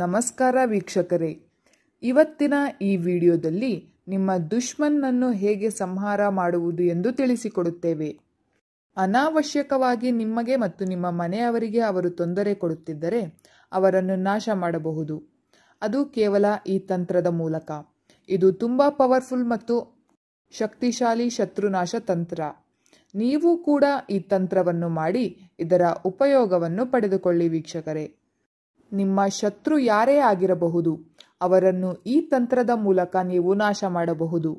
ನಮಸ್ಕಾರ ವೀಕ್ಷಕರೇ ಇವತ್ತಿನ ಈ ವಿಡಿಯೋದಲ್ಲಿ ನಿಮ್ಮ ದುಶ್ಮನ್ನನ್ನು ಹೇಗೆ ಸಂಹಾರ ಮಾಡುವುದು ಎಂದು ತಿಳಿಸಿಕೊಡುತ್ತೇವೆ ಅನಾವಶ್ಯಕವಾಗಿ ನಿಮಗೆ ಮತ್ತು ನಿಮ್ಮ ಮನೆಯವರಿಗೆ ಅವರು ತೊಂದರೆ ಕೊಡುತ್ತಿದ್ದರೆ ಅವರನ್ನು ನಾಶ ಮಾಡಬಹುದು ಅದು ಕೇವಲ ಈ ತಂತ್ರದ ಮೂಲಕ ಇದು ತುಂಬ ಪವರ್ಫುಲ್ ಮತ್ತು ಶಕ್ತಿಶಾಲಿ ಶತ್ರುನಾಶ ತಂತ್ರ ನೀವು ಕೂಡ ಈ ತಂತ್ರವನ್ನು ಮಾಡಿ ಇದರ ಉಪಯೋಗವನ್ನು ಪಡೆದುಕೊಳ್ಳಿ ವೀಕ್ಷಕರೇ ನಿಮ್ಮ ಶತ್ರು ಯಾರೇ ಆಗಿರಬಹುದು ಅವರನ್ನು ಈ ತಂತ್ರದ ಮೂಲಕ ನೀವು ನಾಶ ಮಾಡಬಹುದು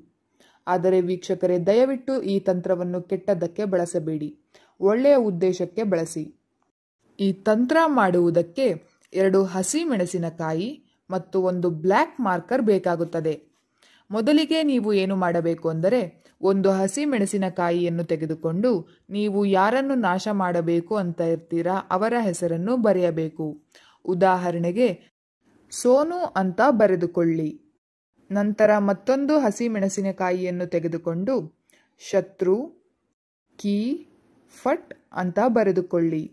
ಆದರೆ ವೀಕ್ಷಕರೇ ದಯವಿಟ್ಟು ಈ ತಂತ್ರವನ್ನು ಕೆಟ್ಟದ್ದಕ್ಕೆ ಬಳಸಬೇಡಿ ಒಳ್ಳೆಯ ಉದ್ದೇಶಕ್ಕೆ ಬಳಸಿ ಈ ತಂತ್ರ ಮಾಡುವುದಕ್ಕೆ ಎರಡು ಹಸಿ ಮೆಣಸಿನಕಾಯಿ ಮತ್ತು ಒಂದು ಬ್ಲ್ಯಾಕ್ ಮಾರ್ಕರ್ ಬೇಕಾಗುತ್ತದೆ ಮೊದಲಿಗೆ ನೀವು ಏನು ಮಾಡಬೇಕು ಅಂದರೆ ಒಂದು ಹಸಿ ಮೆಣಸಿನಕಾಯಿಯನ್ನು ತೆಗೆದುಕೊಂಡು ನೀವು ಯಾರನ್ನು ನಾಶ ಮಾಡಬೇಕು ಅಂತ ಇರ್ತೀರಾ ಅವರ ಹೆಸರನ್ನು ಬರೆಯಬೇಕು ಉದಾಹರಣೆಗೆ ಸೋನು ಅಂತ ಬರೆದುಕೊಳ್ಳಿ ನಂತರ ಮತ್ತೊಂದು ಹಸಿ ಮೆಣಸಿನಕಾಯಿಯನ್ನು ತೆಗೆದುಕೊಂಡು ಶತ್ರು ಕೀ ಫಟ್ ಅಂತ ಬರೆದುಕೊಳ್ಳಿ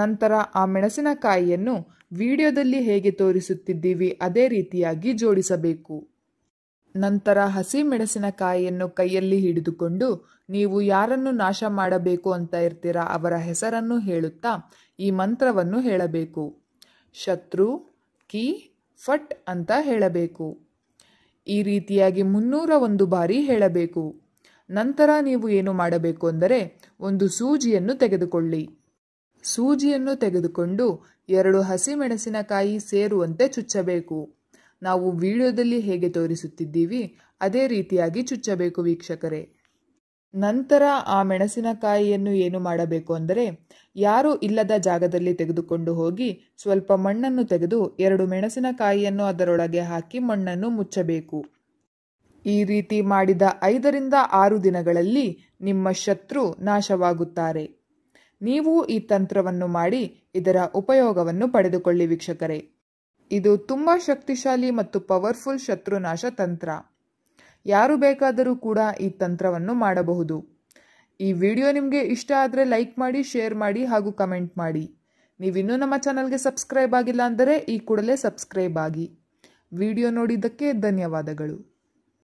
ನಂತರ ಆ ಮೆಣಸಿನಕಾಯಿಯನ್ನು ವಿಡಿಯೋದಲ್ಲಿ ಹೇಗೆ ತೋರಿಸುತ್ತಿದ್ದೀವಿ ಅದೇ ರೀತಿಯಾಗಿ ಜೋಡಿಸಬೇಕು ನಂತರ ಹಸಿ ಮೆಣಸಿನಕಾಯಿಯನ್ನು ಕೈಯಲ್ಲಿ ಹಿಡಿದುಕೊಂಡು ನೀವು ಯಾರನ್ನು ನಾಶ ಮಾಡಬೇಕು ಅಂತ ಇರ್ತೀರಾ ಅವರ ಹೆಸರನ್ನು ಹೇಳುತ್ತಾ ಈ ಮಂತ್ರವನ್ನು ಹೇಳಬೇಕು ಶತ್ರು ಕಿ ಫಟ್ ಅಂತ ಹೇಳಬೇಕು ಈ ರೀತಿಯಾಗಿ ಮುನ್ನೂರ ಒಂದು ಬಾರಿ ಹೇಳಬೇಕು ನಂತರ ನೀವು ಏನು ಮಾಡಬೇಕು ಅಂದರೆ ಒಂದು ಸೂಜಿಯನ್ನು ತೆಗೆದುಕೊಳ್ಳಿ ಸೂಜಿಯನ್ನು ತೆಗೆದುಕೊಂಡು ಎರಡು ಹಸಿಮೆಣಸಿನಕಾಯಿ ಸೇರುವಂತೆ ಚುಚ್ಚಬೇಕು ನಾವು ವಿಡಿಯೋದಲ್ಲಿ ಹೇಗೆ ತೋರಿಸುತ್ತಿದ್ದೀವಿ ಅದೇ ರೀತಿಯಾಗಿ ಚುಚ್ಚಬೇಕು ವೀಕ್ಷಕರೇ ನಂತರ ಆ ಮೆಣಸಿನಕಾಯಿಯನ್ನು ಏನು ಮಾಡಬೇಕು ಅಂದರೆ ಯಾರೂ ಇಲ್ಲದ ಜಾಗದಲ್ಲಿ ತೆಗೆದುಕೊಂಡು ಹೋಗಿ ಸ್ವಲ್ಪ ಮಣ್ಣನ್ನು ತೆಗೆದು ಎರಡು ಮೆಣಸಿನಕಾಯಿಯನ್ನು ಅದರೊಳಗೆ ಹಾಕಿ ಮಣ್ಣನ್ನು ಮುಚ್ಚಬೇಕು ಈ ರೀತಿ ಮಾಡಿದ ಐದರಿಂದ ಆರು ದಿನಗಳಲ್ಲಿ ನಿಮ್ಮ ಶತ್ರು ನಾಶವಾಗುತ್ತಾರೆ ನೀವು ಈ ತಂತ್ರವನ್ನು ಮಾಡಿ ಇದರ ಉಪಯೋಗವನ್ನು ಪಡೆದುಕೊಳ್ಳಿ ವೀಕ್ಷಕರೇ ಇದು ತುಂಬ ಶಕ್ತಿಶಾಲಿ ಮತ್ತು ಪವರ್ಫುಲ್ ಶತ್ರುನಾಶ ತಂತ್ರ ಯಾರು ಬೇಕಾದರೂ ಕೂಡ ಈ ತಂತ್ರವನ್ನು ಮಾಡಬಹುದು ಈ ವಿಡಿಯೋ ನಿಮಗೆ ಇಷ್ಟ ಆದರೆ ಲೈಕ್ ಮಾಡಿ ಶೇರ್ ಮಾಡಿ ಹಾಗೂ ಕಮೆಂಟ್ ಮಾಡಿ ನೀವಿನ್ನೂ ನಮ್ಮ ಚಾನಲ್ಗೆ ಸಬ್ಸ್ಕ್ರೈಬ್ ಆಗಿಲ್ಲ ಅಂದರೆ ಈ ಕೂಡಲೇ ಸಬ್ಸ್ಕ್ರೈಬ್ ಆಗಿ ವಿಡಿಯೋ ನೋಡಿದ್ದಕ್ಕೆ ಧನ್ಯವಾದಗಳು